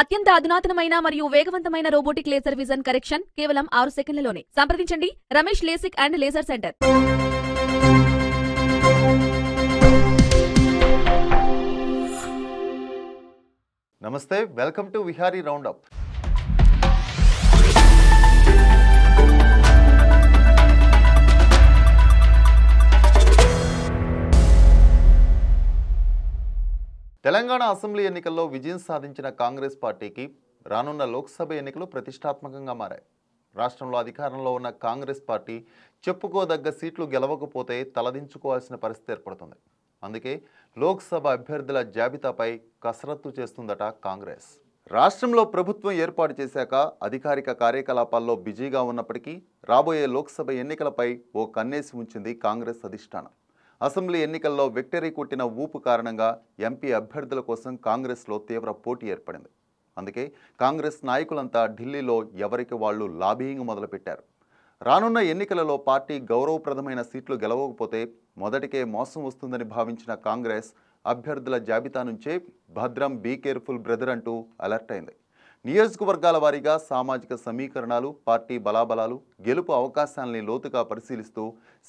అత్యంత అధునాతనమైన మరియు వేగవంతమైన రోబోటిక్ లేజర్ విజన్ కరెక్షన్ కేవలం ఆరు సెకండ్లలోనే సంప్రదించండి Ramesh LASIK and laser centre నమస్తే welcome to Vihari roundup Telangana assembly ఎన్నికల్లో విజయం సాధించిన కాంగ్రెస్ పార్టీకి రానున్న లోక్సభ ఎన్నికలు ప్రతిష్టాత్మకంగా మారాయి రాష్ట్రంలో అధికారంలో ఉన్న కాంగ్రెస్ పార్టీ చెప్పుకోదగ్గ సీట్లు గెలవకపోతే తలదించుకోవాల్సిన పరిస్థితి ఏర్పడుతుంది అందుకే లోక్సభ అభ్యర్థుల జాబితాపై కసరత్తు చేస్తుందట కాంగ్రెస్ రాష్ట్రంలో ప్రభుత్వం ఏర్పాటు చేశాక అధికారిక కార్యకలాపాల్లో బిజీగా ఉన్నప్పటికీ రాబోయే లోక్సభ ఎన్నికలపై ఓ కన్నేసి ఉంచింది కాంగ్రెస్ అధిష్టానం అసెంబ్లీ ఎన్నికల్లో విక్టరీ కొట్టిన ఊపు కారణంగా ఎంపీ అభ్యర్థుల కోసం కాంగ్రెస్లో తీవ్ర పోటీ ఏర్పడింది అందుకే కాంగ్రెస్ నాయకులంతా ఢిల్లీలో ఎవరికి వాళ్ళు లాబీయింగ్ మొదలుపెట్టారు రానున్న ఎన్నికలలో పార్టీ గౌరవప్రదమైన సీట్లు గెలవకపోతే మొదటికే మోసం వస్తుందని భావించిన కాంగ్రెస్ అభ్యర్థుల జాబితా నుంచే భద్రం బీ కేర్ఫుల్ బ్రదర్ అంటూ అలర్ట్ అయింది నియోజకవర్గాల వారీగా సామాజిక సమీకరణాలు పార్టీ బలాబలాలు గెలుపు అవకాశాలని లోతుగా పరిశీలిస్తూ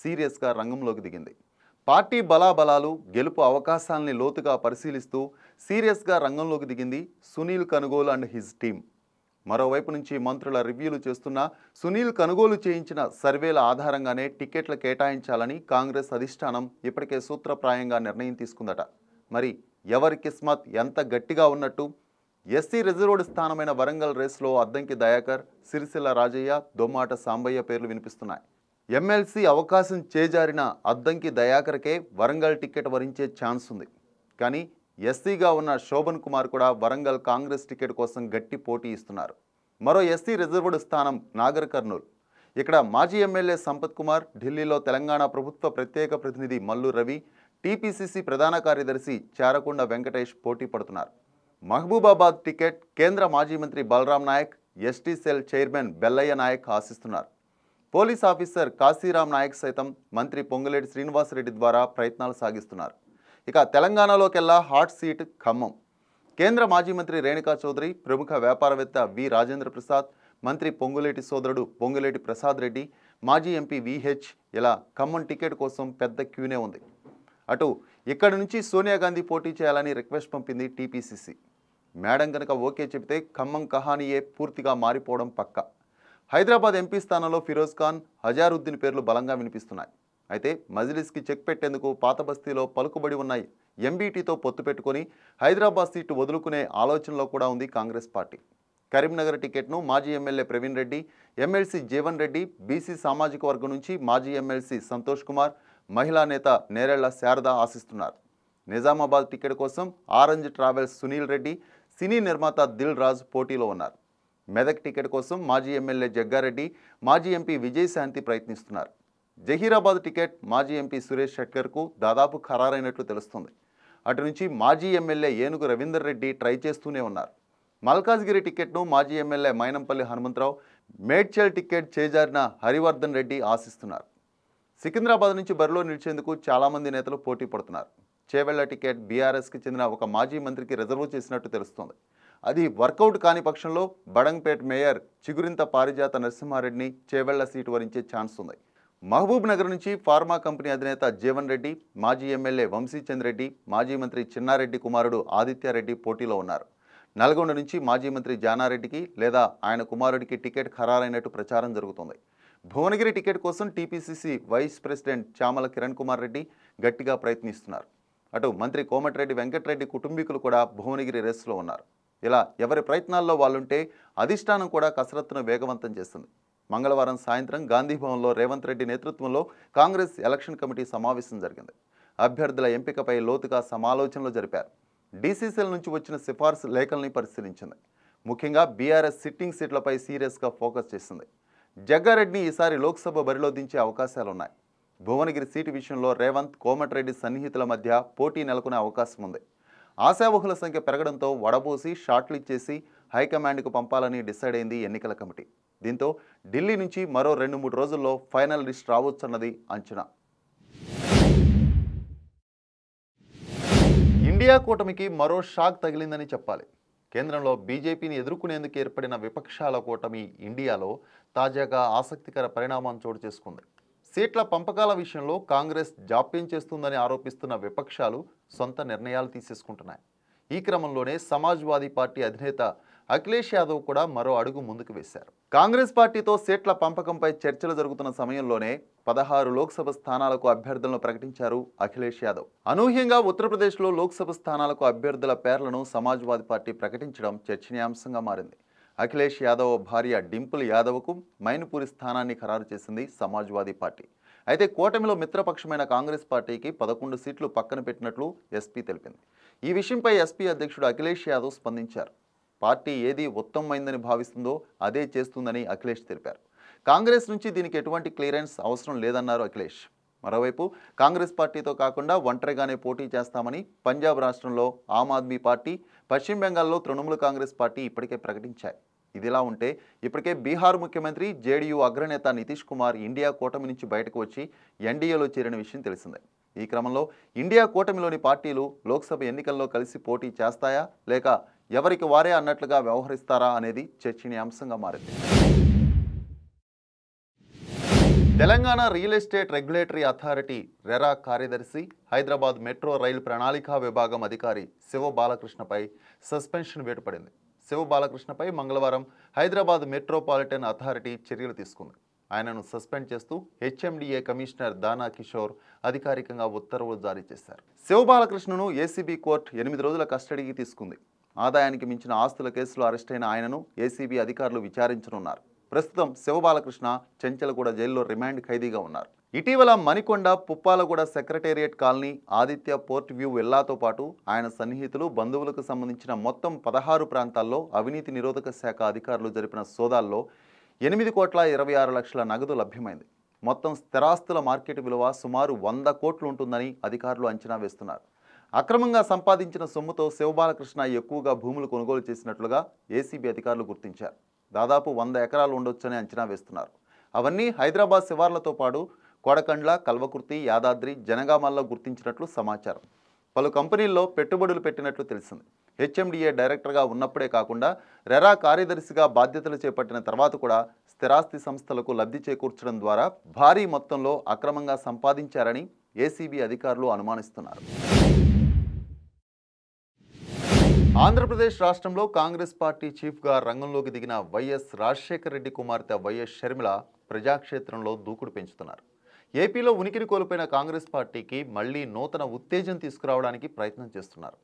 సీరియస్గా రంగంలోకి దిగింది పార్టీ బలాబలాలు గెలుపు అవకాశాలని లోతుగా పరిశీలిస్తూ సీరియస్గా రంగంలోకి దిగింది Sunil Kanugolu and his team మరోవైపు నుంచి మంత్రుల రివ్యూలు చేస్తున్న సునీల్ కనుగోలు చేయించిన సర్వేల ఆధారంగానే టికెట్లు కేటాయించాలని కాంగ్రెస్ అధిష్టానం ఇప్పటికే సూత్రప్రాయంగా నిర్ణయం తీసుకుందట మరి ఎవరి కిస్మత్ ఎంత గట్టిగా ఉన్నట్టు ఎస్సీ రిజర్వ్డ్ స్థానమైన వరంగల్ రేస్లో అద్దంకి దయాకర్ సిరిసిల్ల రాజయ్య దొమ్మాట సాంబయ్య పేర్లు వినిపిస్తున్నాయి ఎమ్మెల్సీ అవకాశం చేజారిన అద్దంకి దయాకర్కే వరంగల్ టికెట్ వరించే ఛాన్స్ ఉంది కానీ ఎస్సీగా ఉన్న శోభన్ కుమార్ కూడా వరంగల్ కాంగ్రెస్ టికెట్ కోసం గట్టి పోటీ ఇస్తున్నారు మరో ఎస్సీ రిజర్వ్డ్ స్థానం నాగర్ కర్నూలు ఇక్కడ మాజీ ఎమ్మెల్యే సంపత్ కుమార్ ఢిల్లీలో తెలంగాణ ప్రభుత్వ ప్రత్యేక ప్రతినిధి మల్లు రవి టీపీసీసీ ప్రధాన కార్యదర్శి చారకొండ వెంకటేష్ పోటీ పడుతున్నారు మహబూబాబాద్ టికెట్ కేంద్ర మాజీ మంత్రి బలరాం నాయక్ ఎస్టీసెల్ చైర్మన్ బెల్లయ్య నాయక్ ఆశిస్తున్నారు పోలీస్ ఆఫీసర్ కాశీరామ్ నాయక్ సైతం మంత్రి పొంగులేటి శ్రీనివాసరెడ్డి ద్వారా ప్రయత్నాలు సాగిస్తున్నారు ఇక తెలంగాణలోకెల్లా హాట్ సీట్ ఖమ్మం కేంద్ర మాజీ మంత్రి రేణుకా చౌదరి ప్రముఖ వ్యాపారవేత్త వి రాజేంద్ర ప్రసాద్ మంత్రి పొంగులేటి సోదరుడు పొంగులేటి ప్రసాద్ రెడ్డి మాజీ ఎంపీ విహెచ్ ఇలా ఖమ్మం టికెట్ కోసం పెద్ద క్యూనే ఉంది అటు ఇక్కడి నుంచి సోనియా గాంధీ పోటీ చేయాలని రిక్వెస్ట్ పంపింది టీపీసీసీ మేడం కనుక ఓకే చెబితే ఖమ్మం కహానీయే పూర్తిగా మారిపోవడం పక్కా హైదరాబాద్ ఎంపీ స్థానంలో ఫిరోజ్ ఖాన్ హజారుద్దీన్ పేర్లు బలంగా వినిపిస్తున్నాయి అయితే మజిలిస్కి చెక్ పెట్టేందుకు పాత బస్తీలో పలుకుబడి ఉన్నాయి ఎంబీటీతో పొత్తు పెట్టుకుని హైదరాబాద్ సీటు వదులుకునే ఆలోచనలో కూడా ఉంది కాంగ్రెస్ పార్టీ కరీంనగర్ టికెట్ను మాజీ MLA Praveen Reddy MLC Jeevan Reddy BC సామాజిక వర్గం నుంచి మాజీ ఎమ్మెల్సీ సంతోష్ కుమార్ మహిళా నేత నేరెళ్ల శారద ఆశిస్తున్నారు నిజామాబాద్ టికెట్ కోసం orange travels Sunil Reddy cine నిర్మాత దిల్ రాజు పోటీలో ఉన్నారు మెదక్ టికెట్ కోసం మాజీ ఎమ్మెల్యే జగ్గారెడ్డి మాజీ ఎంపీ విజయశాంతి ప్రయత్నిస్తున్నారు జహీరాబాద్ టికెట్ మాజీ ఎంపీ సురేష్ షట్కర్కు దాదాపు ఖరారైనట్లు తెలుస్తుంది అటు నుంచి మాజీ ఎమ్మెల్యే ఏనుగు రవీందర్ రెడ్డి ట్రై చేస్తూనే ఉన్నారు మల్కాజ్గిరి టికెట్ను మాజీ ఎమ్మెల్యే మైనంపల్లి హనుమంతరావు మేడ్చల్ టికెట్ చేజారిన హరివర్ధన్ రెడ్డి ఆశిస్తున్నారు సికింద్రాబాద్ నుంచి బరిలో నిలిచేందుకు చాలామంది నేతలు పోటీ పడుతున్నారు చేవెళ్ల టికెట్ బీఆర్ఎస్కి చెందిన ఒక మాజీ మంత్రికి రిజర్వ్ చేసినట్టు తెలుస్తోంది అది వర్కౌట్ కాని పక్షంలో బడంగ్పేట్ మేయర్ చిగురింత పారిజాత నరసింహారెడ్డిని చేవెళ్ల సీటు వరించే ఛాన్స్ ఉంది మహబూబ్ నగర్ నుంచి ఫార్మా కంపెనీ అధినేత జీవన్ రెడ్డి మాజీ ఎమ్మెల్యే వంశీచంద్ రెడ్డి మాజీ మంత్రి చిన్నారెడ్డి కుమారుడు ఆదిత్యారెడ్డి పోటీలో ఉన్నారు నల్గొండ నుంచి మాజీ మంత్రి జానారెడ్డికి లేదా ఆయన కుమారుడికి టికెట్ ఖరారైనట్టు ప్రచారం జరుగుతుంది భువనగిరి టికెట్ కోసం TPCC vice president Chamala Kiran Kumar Reddy గట్టిగా ప్రయత్నిస్తున్నారు అటు మంత్రి కోమటిరెడ్డి వెంకటరెడ్డి కుటుంబీకులు కూడా భువనగిరి రేస్లో ఉన్నారు ఇలా ఎవరి ప్రయత్నాల్లో వాళ్ళుంటే అధిష్టానం కూడా కసరత్తును వేగవంతం చేస్తుంది మంగళవారం సాయంత్రం గాంధీభవన్లో రేవంత్ రెడ్డి నేతృత్వంలో కాంగ్రెస్ ఎలక్షన్ కమిటీ సమావేశం జరిగింది అభ్యర్థుల ఎంపికపై లోతుగా సమాలోచనలు జరిపారు డీసీసీల నుంచి వచ్చిన సిఫార్సు లేఖల్ని పరిశీలించింది ముఖ్యంగా బీఆర్ఎస్ సిట్టింగ్ సీట్లపై సీరియస్గా ఫోకస్ చేసింది జగ్గారెడ్డిని ఈసారి లోక్సభ బరిలో దించే అవకాశాలున్నాయి భువనగిరి సీటు విషయంలో రేవంత్ కోమటిరెడ్డి సన్నిహితుల మధ్య పోటీ నెలకొనే అవకాశం ఉంది ఆశావహుల సంఖ్య పెరగడంతో వడబోసి షార్ట్లు ఇచ్చేసి హైకమాండ్కు పంపాలని డిసైడ్ అయింది ఎన్నికల కమిటీ దీంతో ఢిల్లీ నుంచి మరో రెండు మూడు రోజుల్లో ఫైనల్ లిస్ట్ రావచ్చన్నది అంచనా ఇండియా కూటమికి మరో షాక్ తగిలిందని చెప్పాలి కేంద్రంలో బీజేపీని ఎదుర్కొనేందుకు ఏర్పడిన విపక్షాల కూటమి ఇండియాలో తాజాగా ఆసక్తికర పరిణామం చోటు చేసుకుంది సీట్ల పంపకాల విషయంలో కాంగ్రెస్ జాప్యం చేస్తుందని ఆరోపిస్తున్న విపక్షాలు సొంత నిర్ణయాలు తీసేసుకుంటున్నాయి ఈ క్రమంలోనే సమాజ్వాదీ పార్టీ అధినేత అఖిలేష్ యాదవ్ కూడా మరో అడుగు ముందుకు వేశారు కాంగ్రెస్ పార్టీతో సీట్ల పంపకంపై చర్చలు జరుగుతున్న సమయంలోనే పదహారు లోక్సభ స్థానాలకు అభ్యర్థులను ప్రకటించారు అఖిలేష్ యాదవ్ అనూహ్యంగా ఉత్తరప్రదేశ్లో లోక్సభ స్థానాలకు అభ్యర్థుల పేర్లను సమాజ్వాదీ పార్టీ ప్రకటించడం చర్చనీయాంశంగా మారింది అఖిలేష్ యాదవ్ భార్య డింపుల్ యాదవ్కు మైనపూరి స్థానాన్ని ఖరారు చేసింది సమాజ్వాదీ పార్టీ అయితే కూటమిలో మిత్రపక్షమైన కాంగ్రెస్ పార్టీకి పదకొండు సీట్లు పక్కన పెట్టినట్లు ఎస్పీ తెలిపింది ఈ విషయంపై ఎస్పీ అధ్యక్షుడు అఖిలేష్ యాదవ్ స్పందించారు పార్టీ ఏది ఉత్తమమైందని భావిస్తుందో అదే చేస్తుందని అఖిలేష్ తెలిపారు కాంగ్రెస్ నుంచి దీనికి ఎటువంటి క్లియరెన్స్ అవసరం లేదన్నారు అఖిలేష్ మరోవైపు కాంగ్రెస్ పార్టీతో కాకుండా ఒంటరిగానే పోటీ చేస్తామని పంజాబ్ రాష్ట్రంలో ఆమ్ ఆద్మీ పార్టీ పశ్చిమ బెంగాల్లో తృణమూల కాంగ్రెస్ పార్టీ ఇప్పటికే ప్రకటించాయి ఇదిలా ఉంటే ఇప్పటికే బీహార్ ముఖ్యమంత్రి జేడీయూ అగ్రనేత నితీష్ కుమార్ ఇండియా కూటమి నుంచి బయటకు వచ్చి ఎన్డీఏలో చేరిన విషయం తెలిసిందే ఈ క్రమంలో ఇండియా కూటమిలోని పార్టీలు లోక్సభ ఎన్నికల్లో కలిసి పోటీ చేస్తాయా లేక ఎవరికి వారే అన్నట్లుగా వ్యవహరిస్తారా అనేది చర్చనీయాంశంగా మారింది Telangana real estate regulatory authority RERA కార్యదర్శి హైదరాబాద్ మెట్రో రైలు ప్రణాళికా విభాగం అధికారి శివ బాలకృష్ణపై సస్పెన్షన్ వేటుపడింది శివ బాలకృష్ణపై మంగళవారం హైదరాబాద్ మెట్రోపాలిటన్ అథారిటీ చర్యలు తీసుకుంది ఆయనను సస్పెండ్ చేస్తూ హెచ్ఎండిఏ కమిషనర్ దానా కిషోర్ అధికారికంగా ఉత్తర్వులు జారీ చేశారు శివ బాలకృష్ణను ఏసీబీ కోర్టు ఎనిమిది రోజుల కస్టడీకి తీసుకుంది ఆదాయానికి మించిన ఆస్తుల కేసులో అరెస్ట్ అయిన ఆయనను ఏసీబీ అధికారులు విచారించనున్నారు ప్రస్తుతం శివ బాలకృష్ణ చెంచలగూడ జైల్లో రిమాండ్ ఖైదీగా ఉన్నారు ఇటీవల Manikonda Puppalaguda secretariat colony Aditya port view వెల్లాతో పాటు ఆయన సన్నిహితులు బంధువులకు సంబంధించిన మొత్తం పదహారు ప్రాంతాల్లో అవినీతి నిరోధక శాఖ అధికారులు జరిపిన సోదాల్లో ఎనిమిది కోట్ల ఇరవై ఆరు లక్షల నగదు లభ్యమైంది మొత్తం స్థిరాస్తుల మార్కెట్ విలువ సుమారు వంద కోట్లు ఉంటుందని అధికారులు అంచనా వేస్తున్నారు అక్రమంగా సంపాదించిన సొమ్ముతో శివబాలకృష్ణ ఎక్కువగా భూములు కొనుగోలు చేసినట్లుగా ఏసీబీ అధికారులు గుర్తించారు దాదాపు వంద ఎకరాలు ఉండొచ్చని అంచనా వేస్తున్నారు అవన్నీ హైదరాబాద్ శివార్లతో పాటు కోడకండ్ల కల్వకుర్తి యాదాద్రి జనగామల్లో గుర్తించినట్లు సమాచారం పలు కంపెనీల్లో పెట్టుబడులు పెట్టినట్లు తెలిసింది హెచ్ఎండిఏ డైరెక్టర్గా ఉన్నప్పుడే కాకుండా రెరా కార్యదర్శిగా బాధ్యతలు చేపట్టిన తర్వాత కూడా స్థిరాస్తి సంస్థలకు లబ్ధి చేకూర్చడం ద్వారా భారీ మొత్తంలో అక్రమంగా సంపాదించారని ఏసీబీ అధికారులు అనుమానిస్తున్నారు ఆంధ్రప్రదేశ్ రాష్ట్రంలో కాంగ్రెస్ పార్టీ చీఫ్గా రంగంలోకి దిగిన వైఎస్ రాజశేఖర రెడ్డి కుమార్తె వైఎస్ షర్మిల ప్రజాక్షేత్రంలో దూకుడు పెంచుతున్నారు ఏపీలో ఉనికిని కోల్పోయిన కాంగ్రెస్ పార్టీకి మళ్లీ నూతన ఉత్తేజం తీసుకురావడానికి ప్రయత్నం చేస్తున్నారు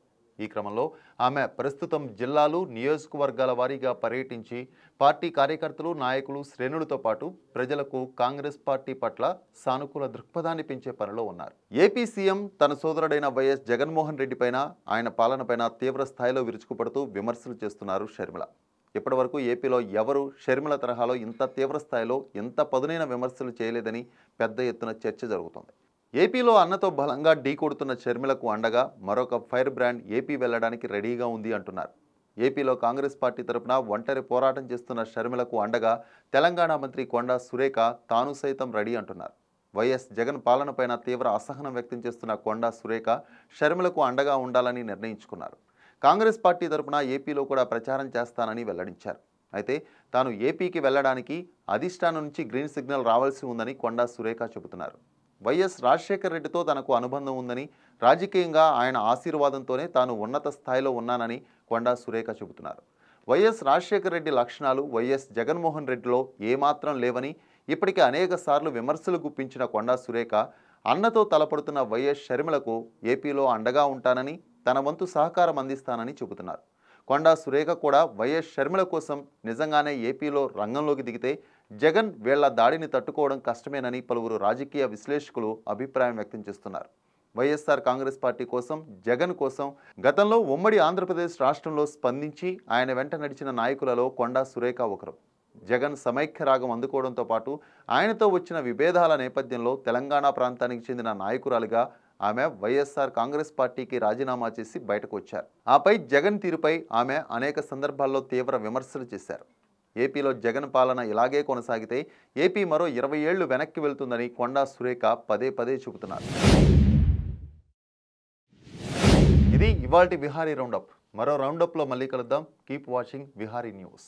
ఈ క్రమంలో ఆమె ప్రస్తుతం జిల్లాలు నియోజకవర్గాల వారీగా పర్యటించి పార్టీ కార్యకర్తలు నాయకులు శ్రేణులతో పాటు ప్రజలకు కాంగ్రెస్ పార్టీ పట్ల సానుకూల దృక్పథాన్ని పెంచే పనిలో ఉన్నారు ఏపీ సీఎం తన సోదరుడైన వైఎస్ జగన్మోహన్ రెడ్డిపైన ఆయన పాలనపైన తీవ్ర స్థాయిలో విరుచుకుపడుతూ విమర్శలు చేస్తున్నారు షర్మిళ ఇప్పటి వరకు ఏపీలో ఎవరు షర్మిల తరహాలో ఇంత తీవ్ర స్థాయిలో ఇంత పదునైన విమర్శలు చేయలేదని పెద్ద ఎత్తున చర్చ జరుగుతోంది ఏపీలో అన్నతో బలంగా ఢీకొడుతున్న షర్మిలకు అండగా మరొక ఫైర్ బ్రాండ్ ఏపీ వెళ్లడానికి రెడీగా ఉంది అంటున్నారు ఏపీలో కాంగ్రెస్ పార్టీ తరఫున ఒంటరి పోరాటం చేస్తున్న షర్మిలకు అండగా తెలంగాణ మంత్రి కొండా సురేఖ తాను సైతం రెడీ అంటున్నారు వైఎస్ జగన్ పాలనపైన తీవ్ర అసహనం వ్యక్తం చేస్తున్న కొండా సురేఖ షర్మిలకు అండగా ఉండాలని నిర్ణయించుకున్నారు కాంగ్రెస్ పార్టీ తరఫున ఏపీలో కూడా ప్రచారం చేస్తానని వెల్లడించారు అయితే తాను ఏపీకి వెళ్లడానికి అధిష్టానం నుంచి గ్రీన్ సిగ్నల్ రావాల్సి ఉందని కొండా సురేఖ చెబుతున్నారు వైఎస్ రాజశేఖర రెడ్డితో తనకు అనుబంధం ఉందని రాజకీయంగా ఆయన ఆశీర్వాదంతోనే తాను ఉన్నత స్థాయిలో ఉన్నానని కొండా సురేఖ చెబుతున్నారు వైఎస్ రాజశేఖర రెడ్డి లక్షణాలు వైఎస్ జగన్మోహన్ రెడ్డిలో ఏమాత్రం లేవని ఇప్పటికే అనేక సార్లు విమర్శలు గుప్పించిన కొండా సురేఖ అన్నతో తలపడుతున్న వైఎస్ షర్మిలకు ఏపీలో అండగా ఉంటానని తన వంతు సహకారం అందిస్తానని చెబుతున్నారు కొండా సురేఖ కూడా వైఎస్ షర్మిల కోసం నిజంగానే ఏపీలో రంగంలోకి దిగితే జగన్ వీళ్ల దాడిని తట్టుకోవడం కష్టమేనని పలువురు రాజకీయ విశ్లేషకులు అభిప్రాయం వ్యక్తం చేస్తున్నారు వైఎస్ఆర్ కాంగ్రెస్ పార్టీ కోసం జగన్ కోసం గతంలో ఉమ్మడి ఆంధ్రప్రదేశ్ రాష్ట్రంలో స్పందించి ఆయన వెంట నడిచిన నాయకులలో కొండా సురేఖ ఒకరు జగన్ సమైక్య రాగం అందుకోవడంతో పాటు ఆయనతో వచ్చిన విభేదాల నేపథ్యంలో తెలంగాణ ప్రాంతానికి చెందిన నాయకురాలుగా ఆమె వైఎస్ఆర్ కాంగ్రెస్ పార్టీకి రాజీనామా చేసి బయటకు వచ్చారు ఆపై జగన్ తీరుపై ఆమె అనేక సందర్భాల్లో తీవ్ర విమర్శలు చేశారు ఏపీలో జగన్ పాలన ఇలాగే కొనసాగితే ఏపీ మరో ఇరవై ఏళ్లు వెనక్కి వెళ్తుందని కొండా సురేఖ పదే పదే చెబుతున్నారు ఇది ఇవాల్టి విహారీ రౌండప్ మరో రౌండప్లో మళ్ళీ కలుద్దాం కీప్ వాచింగ్ విహారీ న్యూస్